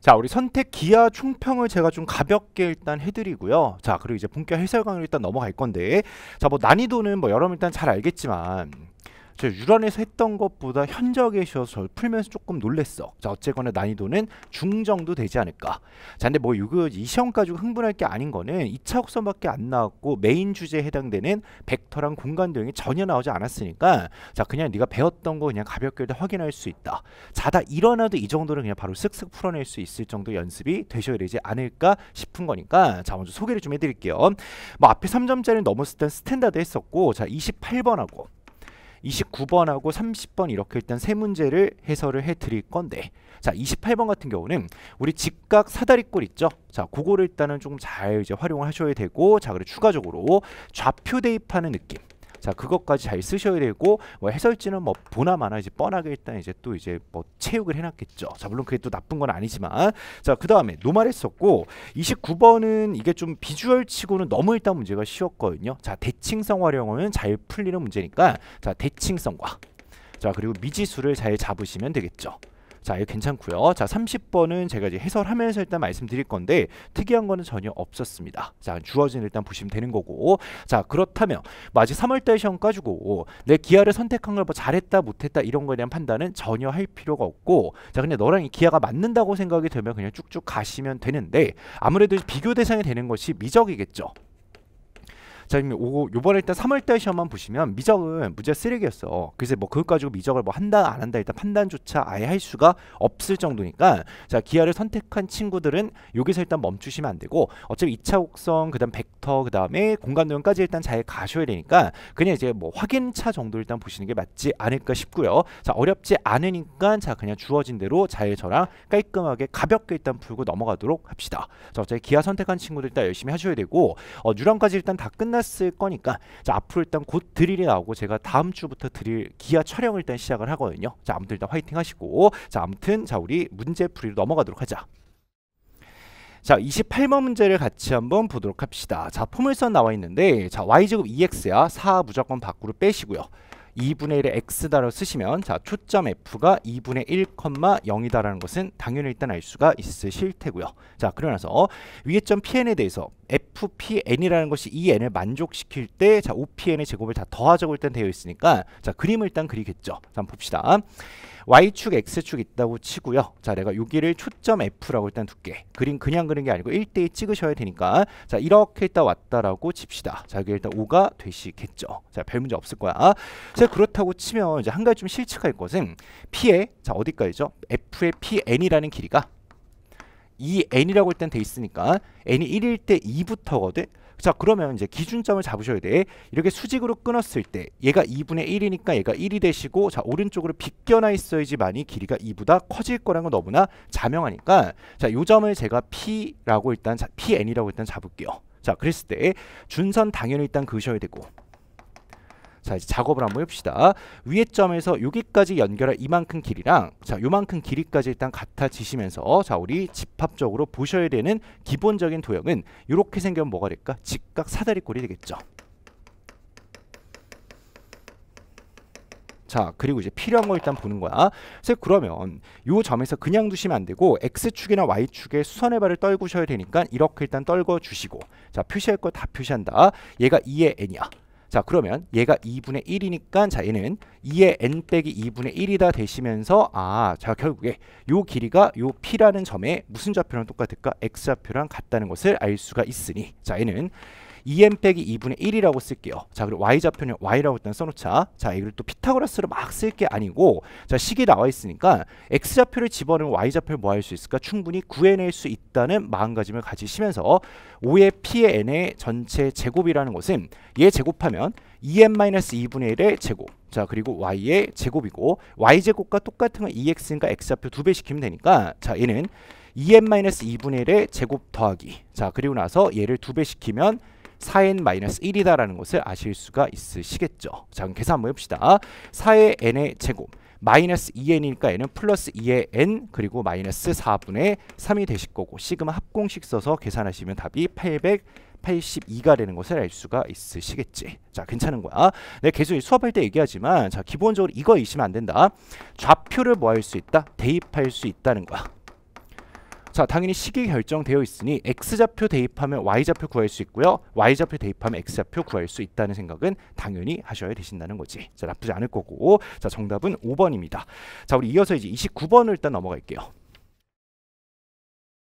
자 우리 선택 기아 충평을 제가 좀 가볍게 일단 해드리고요 자 그리고 이제 본격 해설 강의로 일단 넘어갈 건데 자뭐 난이도는 뭐 여러분 일단 잘 알겠지만 제가 유란에서 했던 것보다 현저하게 쉬어서 저를 풀면서 조금 놀랬어. 자 어쨌거나 난이도는 중정도 되지 않을까. 자 근데 뭐 이거 이 시험 가지고 흥분할 게 아닌 거는 2차 국선밖에 안 나왔고 메인 주제에 해당되는 벡터랑 공간 도형이 전혀 나오지 않았으니까 자 그냥 네가 배웠던 거 그냥 가볍게 일 확인할 수 있다. 자다 일어나도 이 정도는 그냥 바로 쓱쓱 풀어낼 수 있을 정도 연습이 되셔야 되지 않을까 싶은 거니까 자 먼저 소개를 좀 해드릴게요. 뭐 앞에 3점짜리 넘었을 땐 스탠다드 했었고 자 28번하고 29번하고 30번 이렇게 일단 세 문제를 해설을 해 드릴 건데 자 28번 같은 경우는 우리 직각 사다리꼴 있죠 자 그거를 일단은 조금 잘 이제 활용을 하셔야 되고 자 그리고 추가적으로 좌표 대입하는 느낌 자 그것까지 잘 쓰셔야 되고 뭐 해설지는 뭐 보나마나 이제 뻔하게 일단 이제 또 이제 뭐 체육을 해놨겠죠. 자 물론 그게 또 나쁜 건 아니지만 자 그 다음에 노말했었고 29번은 이게 좀 비주얼치고는 너무 일단 문제가 쉬웠거든요. 자 대칭성 활용은 잘 풀리는 문제니까 자 대칭성과 자 그리고 미지수를 잘 잡으시면 되겠죠. 자, 이거 괜찮고요. 자, 30번은 제가 이제 해설하면서 일단 말씀드릴 건데 특이한 거는 전혀 없었습니다. 자, 주어진 일단 보시면 되는 거고. 자, 그렇다면 뭐 아직 3월 달 시험 가지고 내 기아를 선택한 걸 뭐 잘했다 못했다 이런 거에 대한 판단은 전혀 할 필요가 없고 자, 그냥 너랑 이 기아가 맞는다고 생각이 되면 그냥 쭉쭉 가시면 되는데 아무래도 비교 대상이 되는 것이 미적이겠죠. 자 이미 요번에 일단 3월달 시험만 보시면 미적은 무제 쓰레기였어. 그래서 뭐 그것 가지고 미적을 뭐 한다 안 한다 일단 판단조차 아예 할 수가 없을 정도니까 자 기아를 선택한 친구들은 여기서 일단 멈추시면 안 되고 어차피 2차 곡선 그다음 100 부터 그 다음에 공간 도형까지 일단 잘 가셔야 되니까 그냥 이제 뭐 확인차 정도 일단 보시는 게 맞지 않을까 싶고요. 자 어렵지 않으니까 자 그냥 주어진 대로 잘 저랑 깔끔하게 가볍게 일단 풀고 넘어가도록 합시다. 자 어차피 기아 선택한 친구들 일단 열심히 하셔야 되고 어, 유람까지 일단 다 끝났을 거니까 자 앞으로 일단 곧 드릴이 나오고 제가 다음 주부터 드릴 기아 촬영을 일단 시작을 하거든요. 자 아무튼 일단 화이팅 하시고 자 아무튼 자 우리 문제 풀이로 넘어가도록 하자. 자 28번 문제를 같이 한번 보도록 합시다 자 포물선 나와 있는데 자 y제곱 2x야 4 무조건 밖으로 빼시고요 2분의 1의 x다로 쓰시면 자 초점 f가 2분의 1, 0이다라는 것은 당연히 일단 알 수가 있으실 테고요 자 그러면서 위에 점 pn에 대해서 f FPN이라는 것이 이 n 을 만족시킬 때 자, OPN의 제곱을 다 더하자고 일단 되어 있으니까 자, 그림을 일단 그리겠죠. 자, 한번 봅시다. y축, x축 있다고 치고요. 자, 내가 여기를 초점 F라고 일단 두께. 그림 그냥 그린 게 아니고 1대1 찍으셔야 되니까 자, 이렇게 일단 왔다라고 칩시다. 자, 이게 일단 5가 되시겠죠. 자, 별 문제 없을 거야. 자, 그렇다고 치면 이제 한 가지 좀 실측할 것은 P의 자, 어디까지죠? F의 PN이라는 길이가 이 n이라고 일단 돼 있으니까 n이 1일 때 2부터거든. 자 그러면 이제 기준점을 잡으셔야 돼 이렇게 수직으로 끊었을 때 얘가 2분의 1이니까 얘가 1이 되시고 자 오른쪽으로 비껴나 있어야지많이 길이가 2보다 커질 거라는건 너무나 자명하니까 자 요 점을 제가 P라고 일단 자, PN이라고 일단 잡을게요 자 그랬을 때 준선 당연히 일단 그으셔야 되고 자 이제 작업을 한번 해봅시다 위에 점에서 여기까지 연결할 이만큼 길이랑 자 요만큼 길이까지 일단 같아지시면서 자 우리 집합적으로 보셔야 되는 기본적인 도형은 이렇게 생기면 뭐가 될까 직각 사다리꼴이 되겠죠 자 그리고 이제 필요한 거 일단 보는 거야 그래서 그러면 요 점에서 그냥 두시면 안 되고 x축이나 y축에 수선의 발을 떨구셔야 되니까 이렇게 일단 떨궈 주시고 자 표시할 거 다 표시한다 얘가 2의 n이야 자 그러면 얘가 2분의 1이니까 자 얘는 2의 n 빼기 2분의 1이다 되시면서 아 자 결국에 요 길이가 요 p라는 점에 무슨 좌표랑 똑같을까 x 좌표랑 같다는 것을 알 수가 있으니 자 얘는 EM 빼기 2분의 1이라고 쓸게요. 자 그리고 Y좌표는 Y라고 일단 써놓자. 자 이걸 또 피타고라스로 막 쓸 게 아니고 자 식이 나와 있으니까 X좌표를 집어넣으면 Y좌표를 뭐할 수 있을까? 충분히 구해낼 수 있다는 마음가짐을 가지시면서 5의 P의 N의 전체 제곱이라는 것은 얘 제곱하면 EM-2분의 1의 제곱 자 그리고 y의 제곱이고 y제곱과 똑같은 건 ex니까 x좌표 두 배 시키면 되니까 자 얘는 em-2분의 1의 제곱 더하기 자 그리고 나서 얘를 두 배 시키면 4n-1이다라는 것을 아실 수가 있으시겠죠. 자 그럼 계산 한번 해봅시다. 4의 n의 제곱 마이너스 2n이니까 n은 플러스 2의 n 그리고 마이너스 4분의 3이 되실 거고 시그마 합공식 써서 계산하시면 답이 800 82가 되는 것을 알 수가 있으시겠지 자 괜찮은 거야 내 네, 계속 수업할 때 얘기하지만 자 기본적으로 이거 있으면 안 된다 좌표를 뭐 할 수 있다 대입할 수 있다는 거야 자 당연히 식이 결정되어 있으니 x좌표 대입하면 y좌표 구할 수 있고요. y좌표 대입하면 x좌표 구할 수 있다는 생각은 당연히 하셔야 되신다는 거지. 자 나쁘지 않을 거고 자 정답은 5번입니다. 자 우리 이어서 이제 29번을 일단 넘어갈게요.